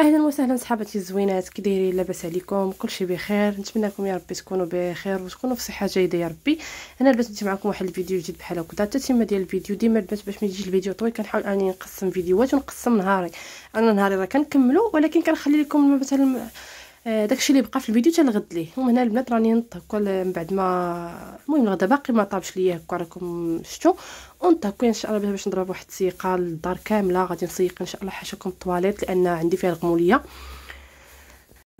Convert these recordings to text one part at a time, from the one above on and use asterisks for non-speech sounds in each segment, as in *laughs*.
اهلا وسهلا صحاباتي الزوينات كي دايرين لاباس عليكم كلشي بخير نتمنىكم يا ربي تكونوا بخير وتكونوا في صحه جيده يا ربي انا البنت نجي معكم واحد الفيديو جديد بحال هكذا التتمه ديال الفيديو ديما البنت باش ما يجيش الفيديو طويل كنحاول اني نقسم فيديوهات ونقسم نهاري انا نهاري راه كنكملو ولكن كنخلي لكم مثلا آه، داكشي اللي بقى في الفيديو تنغد ليه هنا البنات راني نط من بعد ما المهم الغدا باقي ما طابش ليا هكا راكم شفتوا ونط ان شاء الله باش نضرب واحد السيقه للدار كامله غادي نسيق ان شاء الله حاشاكم الطواليت لان عندي فيها الغموليه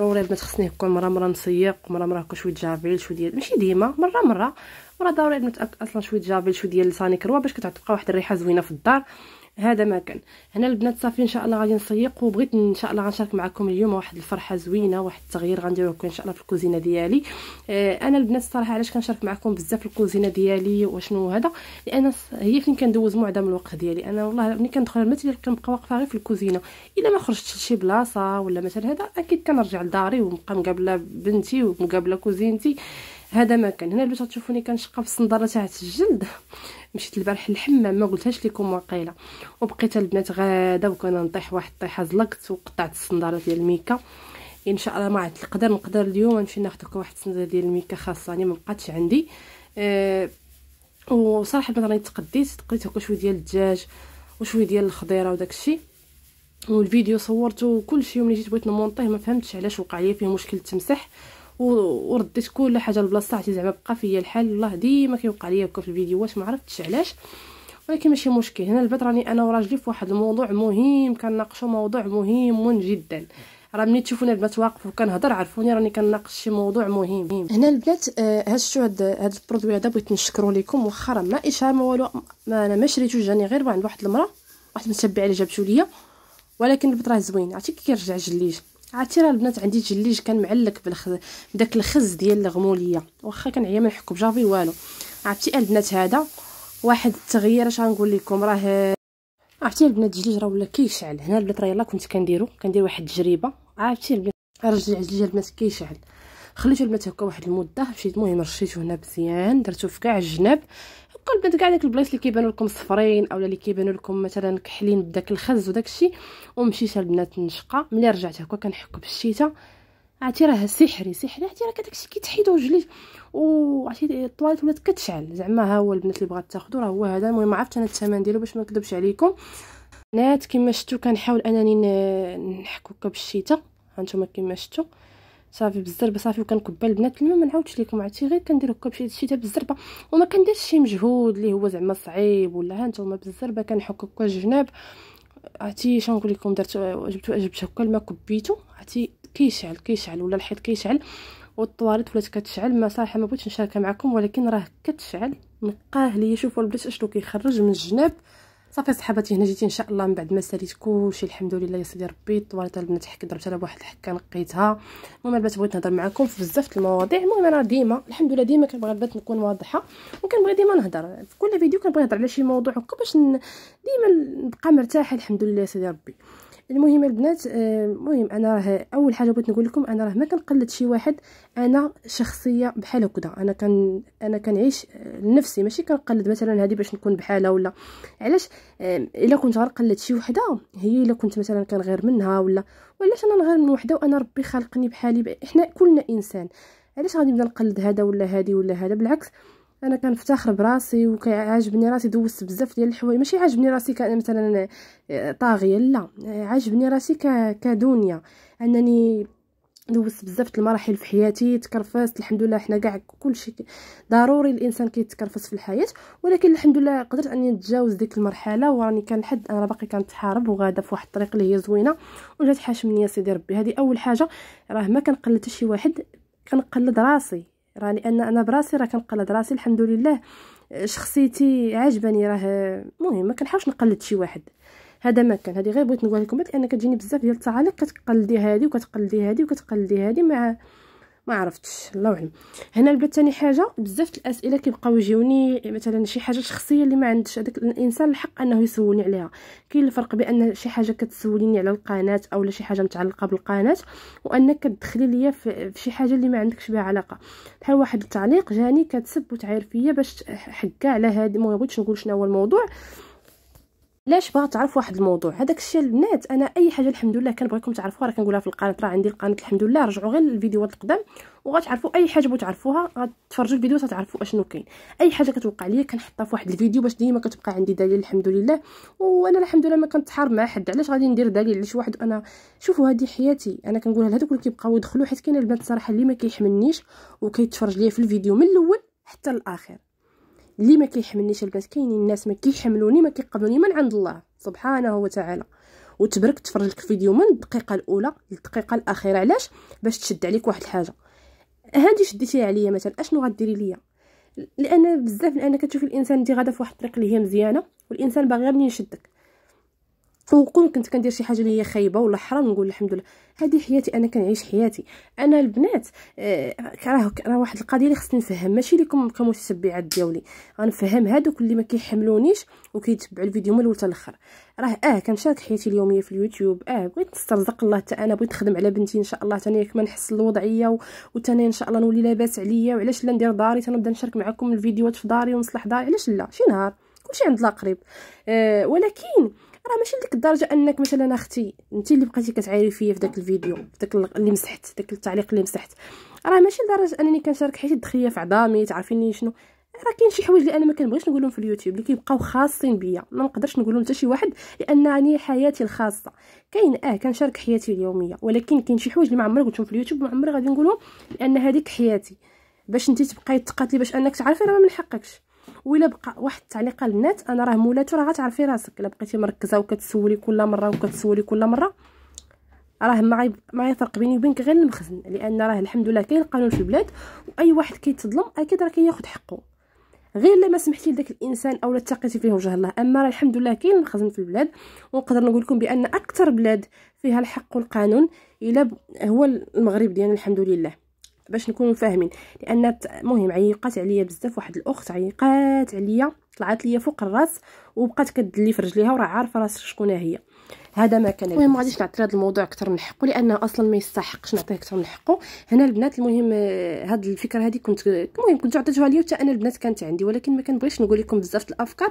ضروري البنات خصني هكا مره مره نسيق مره مره هكا شويه جافيل شويه ديال ماشي ديما مره مره راه ضروري البنات اصلا شويه جافيل شويه ديال لساني كروا باش كتعطي واحد الريحه زوينه في الدار هذا ما كان هنا البنات صافي ان شاء الله غادي نسيق وبغيت ان شاء الله غنشارك معكم اليوم واحد الفرحه زوينه واحد التغيير غنديروه ان شاء الله في الكوزينه ديالي آه انا البنات الصراحه علاش كنشارك معكم بزاف الكوزينه ديالي وشنو هذا لان هي فين كندوز معظم الوقت ديالي انا والله ملي كندخل المثل كنبقى واقفه غير في الكوزينه الا ما خرجت لشي بلاصه ولا مثلا هذا اكيد كنرجع لداري ونبقى مقابله بنتي ومقابله كوزينتي هذا ما كان هنا البنات غتشوفوني كنشقى في الصندره تاع الجلد مشيت البارح للحمام ما قلتهاش لكم واقيلا وبقيت البنات غاده وكنا نطيح واحد الطيحه زلقت وقطعت الصنداره ديال الميكا ان شاء الله ما عاد نقدر نقدر اليوم نمشي ناخذ واحد الصنداره ديال الميكا خاصاني يعني ما بقاتش عندي أه وصراحه البنات راني تقديت تقديت هكا شويه ديال الدجاج وشويه ديال الخضيره وداك الشيء والفيديو صورته وكل شيء ملي جيت بغيت نمونطيه ما فهمتش علاش وقع لي فيه مشكل التمسح ورديت كل حاجه لبلاصتها عرفتي زعما بقى فيا الحال الله ديما كيوقع ليا هكا في الفيديوهات ما عرفتش علاش ولكن ماشي مشكل هنا البنات راني انا وراجلي في واحد الموضوع مهم كنناقشوا موضوع مهم جدا راه ملي تشوفوني البنات واقف وكنهضر عرفوني راني كنناقش شي موضوع مهم هنا البنات آه هشتو هاد هاد البرودوي هذا بغيت نشكرو لكم واخا راه ما اشهار ما والو ما انا ما شريتو جاني غير عند واحد المراه واحد المتبعه اللي جابتو ليا ولكن البنت راه زوين عرفتي كيرجع جليش عرفتي راه البنات عندي جليج كان معلق بالخز بداك الخز ديال الغموليه واخا كنعيا ما نحكم جافي والو عرفتي البنات هذا واحد التغيير اش غنقول لكم راه عرفتي البنات الجليج راه ولا كيشعل هنا البنات راه يلاه كنت كنديرو كندير واحد التجربه عرفتي البنات رجع الجليج البنات كيشعل خليته البنات هكا واحد المده مشيت المهم رشيته هنا مزيان درتو في كاع الجناب كتلقاو البنات كاع داك البلايص اللي كيبانوا لكم صفرين اولا اللي كيبانوا لكم مثلا كحلين بداك الخز وداك الشيء ومشيت البنات نشقى ملي رجعت هكا كنحك بالشتاء عرفتي راه سحري سحري عرفتي راه داكشي كيتحيد وجلي عرفتي الطواليت ولات كتشعل زعما ها هو البنات اللي بغات تاخذو راه هو هذا المهم عرفت انا الثمن ديالو باش ما نكذبش عليكم بنات كما شفتوا كنحاول انني نحكوكم بالشيتا هانتوما كما شفتوا صافي بالزربه صافي وكنقبل البنات الماء ما نعاودش لكم عرفتي غير كندير هكا بشي شي بالزربه وما كنديرش شي مجهود اللي هو زعما صعيب ولا ها نتوما بالزربه كنحك هكا الجناب عرفتي شنقول لكم درت جبت جبت هكا الماء كبيتو عرفتي كيشعل كيشعل ولا الحيط كيشعل والطواليت ولات كتشعل ما صراحه ما بغيتش نشاركها معكم ولكن راه كتشعل نقاه ليا شوفوا البنات اشنو كيخرج من الجناب صافي صحاباتي هنا جيتي ان شاء الله من بعد ما ساليت كلشي الحمد لله يا سيدي ربي طوالت البنات حك ضربت على واحد الحكه نقيتها المهم البنات بغيت نهضر معكم في بزاف المواضيع المهم انا ديما الحمد لله ديما كنبغي البنات نكون واضحه وكنبغي ديما نهضر في كل فيديو كنبغي نهضر على شي موضوع هكا باش ديما نبقى مرتاحه الحمد لله يا سيدي ربي المهم البنات آه، المهم انا راه اول حاجه بغيت نقول لكم انا راه ما كنقلد شي واحد انا شخصيه بحال هكذا انا كان انا كنعيش آه، لنفسي ماشي كنقلد مثلا هذه باش نكون بحالها ولا علاش آه، الا كنت غنقلد شي وحده هي الا كنت مثلا كنغير منها ولا وعلاش انا نغير من وحده وانا ربي خلقني بحالي حنا كلنا انسان علاش غادي نبدا نقلد هذا ولا هذه ولا هذا بالعكس انا كنفتخر براسي وكيعجبني راسي دوزت بزاف ديال الحوايج ماشي عاجبني راسي كان مثلا آه، طاغيه لا آه، عاجبني راسي كدنيا انني دوزت بزاف المراحل في حياتي تكرفست الحمد لله حنا كاع كلشي ضروري الانسان كيتكرفس في الحياه ولكن الحمد لله قدرت اني نتجاوز ديك المرحله وراني كنحد انا باقي كنتحارب وغاده في واحد الطريق اللي هي زوينه وجات حاشمني يا سيدي ربي هذه اول حاجه راه ما كنقلد شي واحد كنقلد راسي راني انا انا براسي راه كنقلد راسي الحمد لله شخصيتي عاجباني راه المهم ما كنحاولش نقلد شي واحد هذا ما كان هذه غير بغيت نقول لكم لان كتجيني بزاف ديال التعاليق كتقلدي هذه وكتقلدي هذه وكتقلدي هذه مع ما عرفتش الله اعلم هنا البنات ثاني حاجه بزاف الاسئله كيبقاو يجيوني مثلا شي حاجه شخصيه اللي ما عندش هذاك الانسان الحق انه يسولني عليها كاين الفرق بان شي حاجه كتسوليني على القناه اولا شي حاجه متعلقه بالقناه وانك كتدخلي ليا في شي حاجه اللي ما عندكش بها علاقه بحال واحد التعليق جاني كتسب وتعير فيا باش حكا على هذه ما بغيتش نقول شنو هو الموضوع علاش باغا تعرف واحد الموضوع هذاك الشيء البنات انا اي حاجه الحمد لله كنبغيكم تعرفوها راه كنقولها في القناه راه عندي القناه الحمد لله رجعوا غير للفيديوهات القدام وغتعرفوا اي حاجه بغيتو تعرفوها غتفرجوا الفيديو تعرفوا اشنو كاين اي حاجه كتوقع ليا كنحطها في واحد الفيديو باش ديما كتبقى عندي دليل الحمد لله وانا الحمد لله ما كنتحار مع حد علاش غادي ندير دليل لشي واحد انا شوفوا هذه حياتي انا كنقولها لهذوك اللي كيبقاو يدخلوا حيت كاين البنات صراحه اللي ما كيحملنيش وكيتفرج ليا في الفيديو من الاول حتى الاخر اللي ما كيحملنيش البنات كاينين الناس ما كيحملوني ما كيقبلوني من عند الله سبحانه وتعالى وتبرك تفرج لك فيديو من الدقيقه الاولى للدقيقه الاخيره علاش باش تشد عليك واحد الحاجه هادي شديتيها عليا مثلا اشنو غديري ليا لان بزاف لان كتشوف الانسان انت غادا في واحد الطريق اللي هي مزيانه والانسان باغي غير يشدك فنكون كنت كندير شي حاجه اللي هي خايبه ولا حرام نقول الحمد لله هذه حياتي انا كنعيش حياتي انا البنات آه، راه راه واحد القضيه اللي خصني نفهم ماشي لكم كمتتبعات ديالي غنفهم هادوك اللي ما كيحملونيش وكيتبعوا الفيديو من الاول حتى الاخر راه اه كنشارك حياتي اليوميه في اليوتيوب اه بغيت نسترزق الله حتى انا بغيت نخدم على بنتي ان شاء الله ثاني كما نحس الوضعيه وثاني ان شاء الله نولي لاباس عليا وعلاش لا ندير داري تنبدا نشارك معكم الفيديوهات في داري ونصلح داري علاش لا شي نهار كلشي عند الله قريب آه ولكن راه ماشي لديك الدرجه انك مثلا اختي انت اللي بقيتي كتعايري فيا في داك الفيديو داك اللي مسحت داك التعليق اللي مسحت راه ماشي لدرجه انني كنشارك حيت الدخيه في عظامي تعرفيني شنو راه كاين شي حوايج اللي انا ما كنبغيش نقولهم في اليوتيوب اللي كيبقاو خاصين بيا ما نقدرش نقولهم حتى شي واحد لانني حياتي الخاصه كاين اه كنشارك حياتي اليوميه ولكن كاين شي حوايج اللي ما عمري قلتهم في اليوتيوب ما عمري غادي نقولهم لان هذيك حياتي باش انت تبقاي تقاتلي باش انك تعرفي راه ما من حقكش ولا بقى واحد التعليقه البنات انا راه مولاتو راه غتعرفي راسك الا بقيتي مركزه وكتسولي كل مره وكتسولي كل مره راه ما ما فرق بيني وبينك غير المخزن لان راه الحمد لله كاين القانون في البلاد واي واحد كيتظلم اكيد راه كياخذ حقه غير لما سمحتي لذاك الانسان اولا تقيتي فيه وجه الله اما راه الحمد لله كاين المخزن في البلاد ونقدر نقول لكم بان اكثر بلاد فيها الحق والقانون الا هو المغرب ديالنا الحمد لله باش نكونوا فاهمين لان المهم عيقات عليا بزاف واحد الاخت عيقات عليا طلعت ليا فوق الراس وبقات كدلي في رجليها وراه عارفه راس شكون هي هذا ما كان المهم غاديش نعطي هذا الموضوع اكثر من حقه لانه اصلا ما يستحقش نعطيه اكثر من حقه هنا البنات المهم آه، هاد الفكره هذه كنت المهم كنت عطيتوها ليا حتى انا البنات كانت عندي ولكن ما كنبغيش نقول لكم بزاف الافكار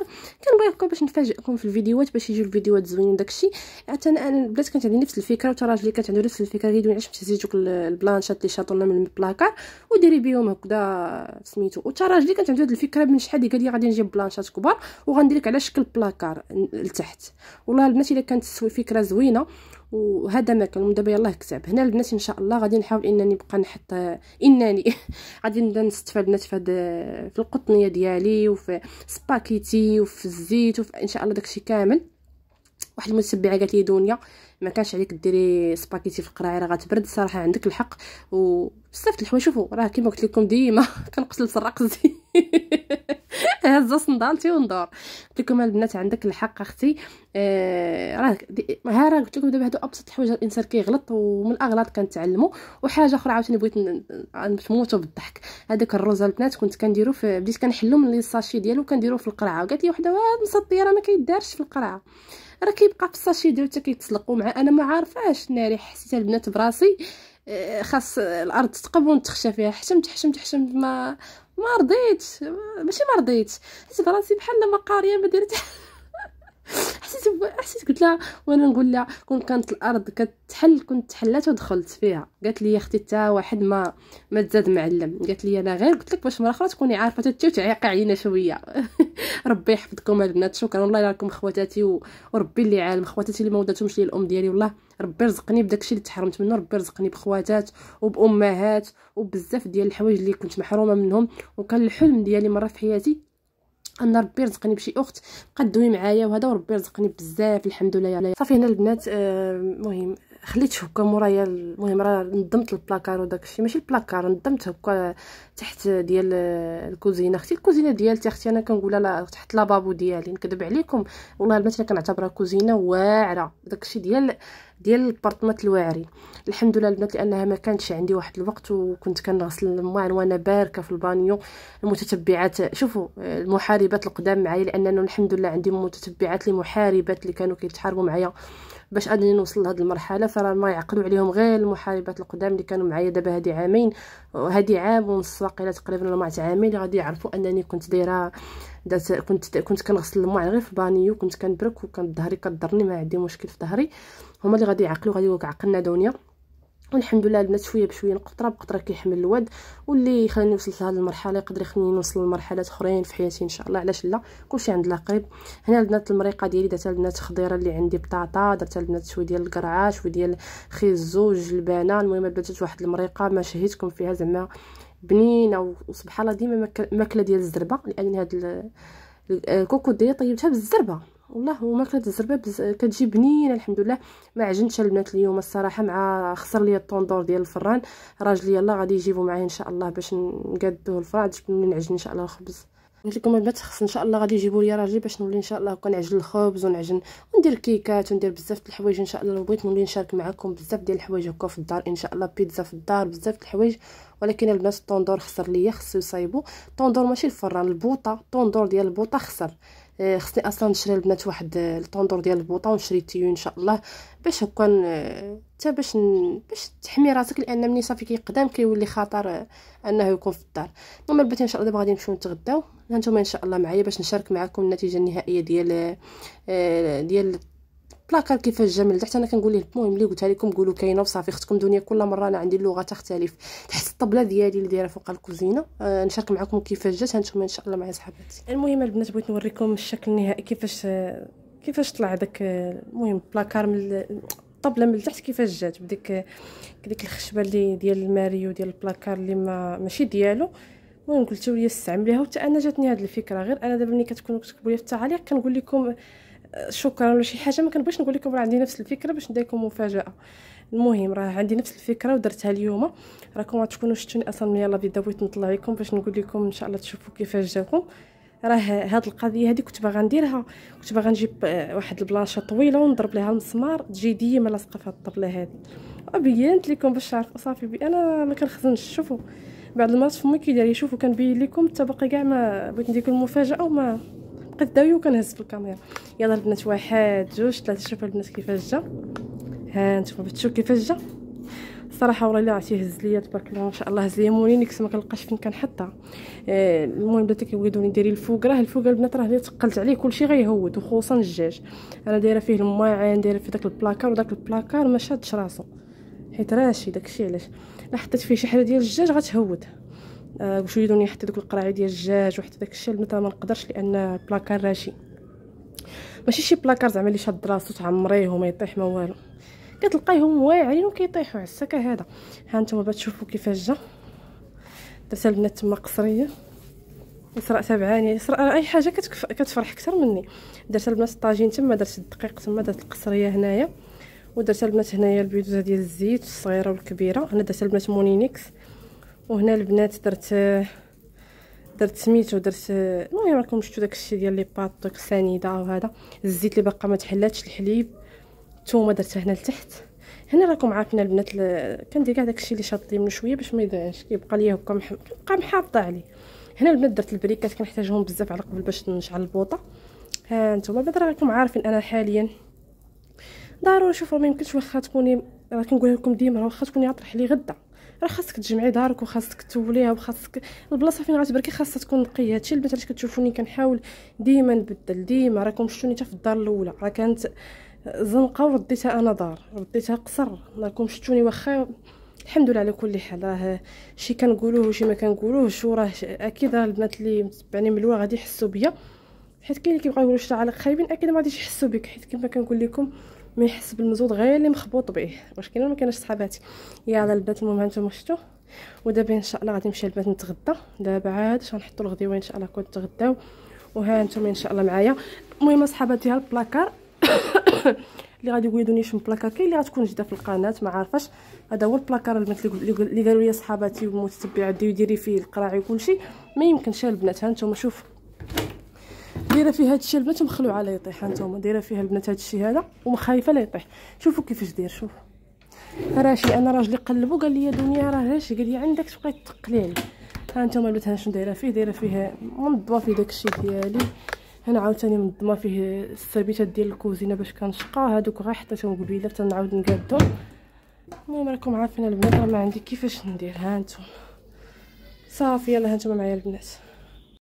كنبغيكم باش نفاجئكم في الفيديوهات باش يجيو الفيديوهات زوينين داكشي حتى انا البنات كانت عندي نفس الفكره وتا راجلي كانت عنده نفس الفكره هي علاش مشيتي البلانشات اللي شاطونا من البلاكار وديري بهم هكذا سميتو وتا راجلي كانت عنده هاد الفكره من شحال قال لي غادي نجيب بلانشات كبار وغندير لك على شكل بلاكار لتحت والله البنات الا كانت فكره زوينه وهذا ما كان دابا يلاه كتاب هنا البنات ان شاء الله غادي نحاول انني نبقى نحط انني *laughs* غادي نبدا نستفاد البنات آه، في في القطنيه ديالي وفي سباكيتي وفي الزيت وفي ان شاء الله داكشي كامل واحد المتبعه قالت لي دنيا ما كانش عليك ديري سباكيتي في القراعي راه غتبرد صراحه عندك الحق بزاف الحوايج شوفوا راه كيما قلت لكم ديما *laughs* كنقص سراق *laughs* زي هزه صندالتي وندور قلت لكم البنات عندك الحق اختي آه، راه ها راه قلت لكم دابا هادو ابسط الحوايج الانسان كيغلط ومن الاغلاط كنتعلمو وحاجه اخرى عاوتاني بغيت نموتو بالضحك هذاك الروز البنات كنت كنديرو في بديت كنحلو من لي ساشي ديالو كنديرو في القرعه وقالت لي وحده هاد مصديه راه ما كيدارش في القرعه راه كيبقى في الساشي ديالو حتى كيتسلقو مع انا ما عارفاش ناري حسيت البنات براسي آه، خاص الارض تتقبل تخشى فيها حشمت حشمت حشمت ما ما رضيت ماشي ما رضيت حيت براسي بحال ما قاريه ما درت *laughs* حسيت حسيت قلت لها وانا نقول لها كون كانت الارض كتحل كنت تحلات ودخلت فيها قالت لي اختي حتى واحد ما ما تزاد معلم قالت لي انا غير قلت لك باش مره اخرى تكوني عارفه حتى وتعيق علينا شويه *laughs* ربي يحفظكم البنات شكرا والله لكم خواتاتي وربي اللي عالم خواتاتي اللي ما وداتهمش لي الام ديالي والله ربي رزقني بداكشي اللي تحرمت منه ربي رزقني بخواتات وبامهات وبزاف ديال الحوايج اللي كنت محرومه منهم وكان الحلم ديالي مره في حياتي ان ربي رزقني بشي اخت بقات دوي معايا وهذا وربي رزقني بزاف الحمد لله صافي هنا البنات المهم آه خليت هكا مورايا المهم راه نظمت البلاكار وداكشي ماشي البلاكار نظمت هكا تحت ديال الكوزينه اختي الكوزينه ديالتي اختي انا كنقولها لا تحت لابابو ديالي نكذب عليكم والله البنات انا كنعتبرها كوزينه واعره داكشي ديال ديال البارطمات الواعرين الحمد لله البنات لانها ما كانتش عندي واحد الوقت وكنت كنغسل الماعن وانا باركه في البانيو المتتبعات شوفوا المحاربات القدام معايا لانه الحمد لله عندي متتبعات لمحاربات اللي كانوا كيتحاربوا معايا باش انني نوصل لهاد المرحله فراه ما يعقلوا عليهم غير المحاربات القدام اللي كانوا معايا دابا هادي عامين هادي عام ونص واقيلا تقريبا ولا معت عامين اللي غادي يعرفوا انني كنت دايره دات كنت كنت كنغسل الماء غير في البانيو كنت كنبرك وكان ظهري كضرني ما عندي مشكل في ظهري هما اللي غادي يعقلوا غادي يقولوا عقلنا دنيا والحمد لله البنات شويه بشويه قطره بقطره كيحمل الواد واللي خلاني وصلت لهاد المرحله يقدر يخليني نوصل لمرحلات اخرين في حياتي ان شاء الله علاش لا كلشي عند الله قريب هنا البنات المريقه ديالي درتها البنات خضيره اللي عندي بطاطا درتها البنات شويه ديال القرعه شويه ديال خيزو جلبانه المهم البنات واحد المريقه ما شهيتكم فيها زعما بنينه وسبحان الله ديما ماكله ديال الزربه لان هاد الكوكو آه، ديالي طيبتها بالزربه والله وماكله الزربه كتجي بنينه الحمد لله ما عجنتش البنات اليوم الصراحه مع خسر لي الطوندور ديال الفران راجلي يلا غادي يجيبو معايا ان شاء الله باش نقادوه الفران عاد نعجن ان شاء الله الخبز قلت لكم البنات خص ان شاء الله غادي يجيبوا لي راجلي باش نولي ان شاء الله كنعجن الخبز ونعجن وندير كيكات وندير بزاف د الحوايج ان شاء الله بغيت نولي نشارك معكم بزاف ديال الحوايج هكا في الدار ان شاء الله بيتزا في الدار بزاف د الحوايج ولكن البنات الطوندور خسر ليا خصو يصايبو الطوندور ماشي الفران البوطه الطوندور ديال البوطه خسر آه، خصني اصلا نشري البنات واحد آه، الطوندور ديال البوطه ونشري تيو ان شاء الله باش هكا آه، حتى باش ن... باش تحمي راسك لان ملي صافي كيقدام كيولي خطر انه يكون في الدار المهم البنات ان شاء الله دابا غادي نمشيو نتغداو هانتوما ان شاء الله معايا باش نشارك معكم النتيجه النهائيه ديال ديال بلاكار كيفاش جا من لتحت انا كنقول ليه المهم اللي قلتها لكم قولوا كاينه وصافي اختكم دنيا كل مره انا عندي اللغه تختلف تحس الطبله ديالي اللي دايره فوق الكوزينه آه نشارك معكم كيفاش جات هانتوما ان شاء الله مع صحباتي المهم البنات بغيت نوريكم الشكل النهائي كيفاش كيفاش طلع داك المهم بلاكار من الطبله من تحت كيفاش جات بديك ديك الخشبه اللي ديال الماريو ديال البلاكار اللي ما ماشي ديالو المهم قلتوا لي استعمليها وحتى انا جاتني هاد الفكره غير انا دابا ملي كتكونوا كتكتبوا لي في التعاليق كنقول لكم شكرا ولا شي حاجه ما كنبغيش نقول لكم راه عندي نفس الفكره باش نديكم مفاجاه المهم راه عندي نفس الفكره ودرتها اليوم راكم غتكونوا شفتوني اصلا يلا بدا بغيت نطلع لكم باش نقول لكم ان شاء الله تشوفوا كيفاش جاكم راه هاد القضيه هادي كنت باغا نديرها كنت باغا نجيب آه، واحد البلاشه طويله ونضرب لها المسمار تجي ديما لاصقه في هاد الطبله هادي وبينت لكم باش تعرفوا صافي انا ما كنخزنش شوفوا بعد المرات فمي كيدير يشوفوا كنبين لكم حتى باقي كاع ما بغيت ندير لكم مفاجاه وما كنوقف داوي وكنهز في الكاميرا يلا البنات واحد جوج ثلاثه شوفوا البنات كيفاش جا ها نتوما تشوفوا كيفاش جا صراحه والله الا عرفتي هز ليا تبارك الله ما شاء الله هز ليا مولينكس ما كنلقاش فين كنحطها آه، المهم بدا كيويدوني ديري الفوق راه الفوق البنات راه اللي ثقلت عليه كلشي غيهود وخصوصا الدجاج انا دايره فيه المواعين دايره في داك البلاكار وداك البلاكار ما شادش راسو حيت راشي داكشي علاش لا حطيت فيه شي حاجه ديال الدجاج غتهود آه، يدوني حتى دوك القراعي ديال الدجاج وحتى داك الشيء المتا ما نقدرش لان بلاكار راشي ماشي شي بلاكار زعما اللي شاد راسو تعمريه وما يطيح ما والو كتلقايهم واعرين وكيطيحوا السكه هذا ها انتم بغات تشوفوا كيفاش جا درت البنات تما قصريه اسراء تبعاني اسراء اي حاجه كتكف... كتفرح اكثر مني درت البنات الطاجين تما درت الدقيق تما درت القصريه هنايا ودرت البنات هنايا البيدوزه ديال الزيت الصغيره والكبيره انا درت البنات مونينيكس وهنا البنات درت درت سميتو درت المهم راكم شفتوا داكشي ديال لي باط دوك السنيده وهذا الزيت اللي باقا ما تحلاتش الحليب الثومه درتها هنا لتحت هنا راكم عارفين البنات كندير كاع داكشي اللي شاط لي من شويه باش ما يضيعش كيبقى ليا هكا مح... كنبقى محافظه عليه هنا البنات درت البريكات كنحتاجهم بزاف على قبل باش نشعل البوطه ها نتوما بعدا راكم عارفين انا حاليا ضروري شوفوا ما يمكنش واخا تكوني راه كنقولها لكم ديما واخا تكوني عطرح حلي غدا راه خاصك تجمعي دارك وخاصك توليها وخاصك البلاصه فين غتبركي خاصها تكون نقيه هادشي البنات علاش كتشوفوني كنحاول ديما نبدل ديما راكم شفتوني حتى في الدار الاولى راه كانت زنقه ورديتها انا دار رديتها قصر راكم شفتوني واخا الحمد لله على كل حال راه شي كنقولوه وشي ما كنقولوهش وراه اكيد البنات اللي متبعني من غادي يحسوا بيا حيت كاين اللي كيبغاو يقولوا شي تعاليق خايبين اكيد ما غاديش يحسوا بك حيت كما كنقول لكم ما يحس بالمزود غير اللي مخبوط به واش كاين ولا ما كاينش صحاباتي يلا البنات المهم هانتوما شفتوا ودابا ان شاء الله غادي نمشي البنات نتغدى دابا عاد غنحطوا الغديوه ان شاء الله كنت نتغداو وها انتم ان شاء الله معايا المهم صحاباتي ها البلاكار *coughs* اللي غادي يقولوا من بلاكار كاين اللي غتكون جديده في القناه ما عارفاش هذا هو البلاكار البنات اللي قالوا لي صحاباتي ومتبعات ديري فيه القراعي وكلشي ما يمكنش البنات ها انتم شوفوا دايره فيه هادشي البنات مخلوعه لا يطيح هانتوما دايره فيه البنات هادشي هذا ومخايفه لا يطيح شوفوا كيفاش داير شوف راشي انا راجلي قلبو قال لي دنيا راه راشي قال لي عندك تبقاي تقلي لي هانتوما البنات هانا شنو دايره فيه دايره فيه منظمه في داكشي ديالي هنا عاوتاني منظمه فيه السربيتات ديال الكوزينه باش كنشقى هادوك غير حطيتهم قبيله حتى نعاود نقادهم المهم راكم عارفين البنات راه ما عندي كيفاش ندير هانتوما صافي يلا هانتوما معايا البنات